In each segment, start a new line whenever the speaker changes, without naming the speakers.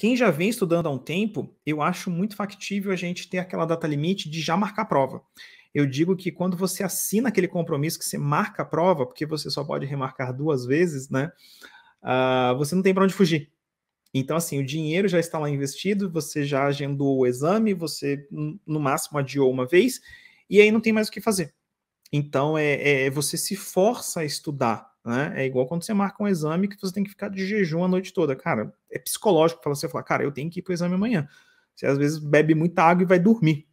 Quem já vem estudando há um tempo, eu acho muito factível a gente ter aquela data limite de já marcar a prova. Eu digo que quando você assina aquele compromisso que você marca a prova, porque você só pode remarcar duas vezes, né? Uh, você não tem para onde fugir. Então, assim, o dinheiro já está lá investido, você já agendou o exame, você no máximo adiou uma vez, e aí não tem mais o que fazer. Então, é, é você se força a estudar né? É igual quando você marca um exame que você tem que ficar de jejum a noite toda. Cara, é psicológico para assim, você falar, cara, eu tenho que ir para o exame amanhã. Você às vezes bebe muita água e vai dormir,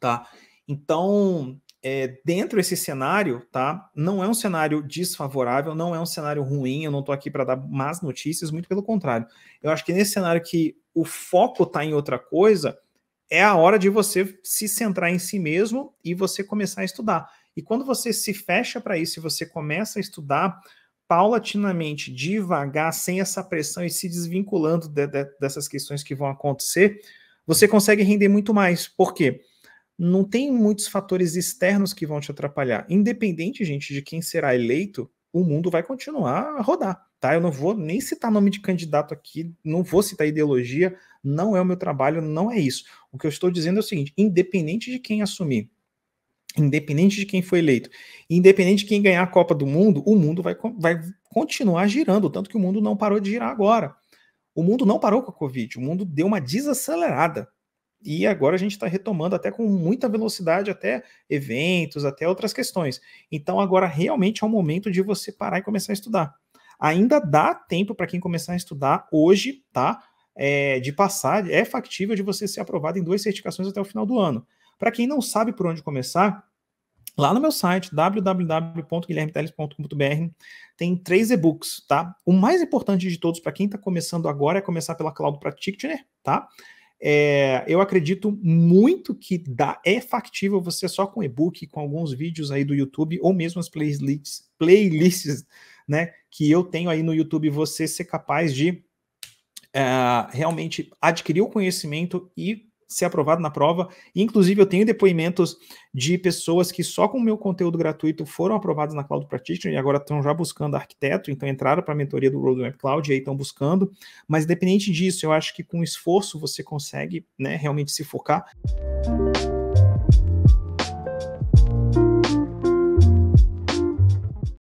tá? Então, é, dentro desse cenário, tá? Não é um cenário desfavorável, não é um cenário ruim, eu não estou aqui para dar más notícias, muito pelo contrário. Eu acho que nesse cenário que o foco está em outra coisa, é a hora de você se centrar em si mesmo e você começar a estudar. E quando você se fecha para isso e você começa a estudar paulatinamente, devagar, sem essa pressão e se desvinculando de, de, dessas questões que vão acontecer, você consegue render muito mais. Por quê? Não tem muitos fatores externos que vão te atrapalhar. Independente, gente, de quem será eleito, o mundo vai continuar a rodar, tá? Eu não vou nem citar nome de candidato aqui, não vou citar ideologia, não é o meu trabalho, não é isso. O que eu estou dizendo é o seguinte: independente de quem assumir, independente de quem foi eleito, independente de quem ganhar a Copa do Mundo, o mundo vai, vai continuar girando, tanto que o mundo não parou de girar agora. O mundo não parou com a Covid, o mundo deu uma desacelerada. E agora a gente está retomando até com muita velocidade, até eventos, até outras questões. Então agora realmente é o momento de você parar e começar a estudar. Ainda dá tempo para quem começar a estudar hoje, tá? É, de passar, é factível de você ser aprovado em duas certificações até o final do ano. Para quem não sabe por onde começar, Lá no meu site, www.guilhermeteles.com.br, tem três e-books, tá? O mais importante de todos para quem está começando agora é começar pela Cloud Practitioner, tá? É, eu acredito muito que dá, é factível você só com e-book, com alguns vídeos aí do YouTube, ou mesmo as playlists, playlists né, que eu tenho aí no YouTube, você ser capaz de é, realmente adquirir o conhecimento e ser aprovado na prova. Inclusive, eu tenho depoimentos de pessoas que só com o meu conteúdo gratuito foram aprovadas na Cloud Practitioner e agora estão já buscando arquiteto, então entraram para a mentoria do Roadmap Cloud e aí estão buscando. Mas independente disso, eu acho que com esforço você consegue né, realmente se focar.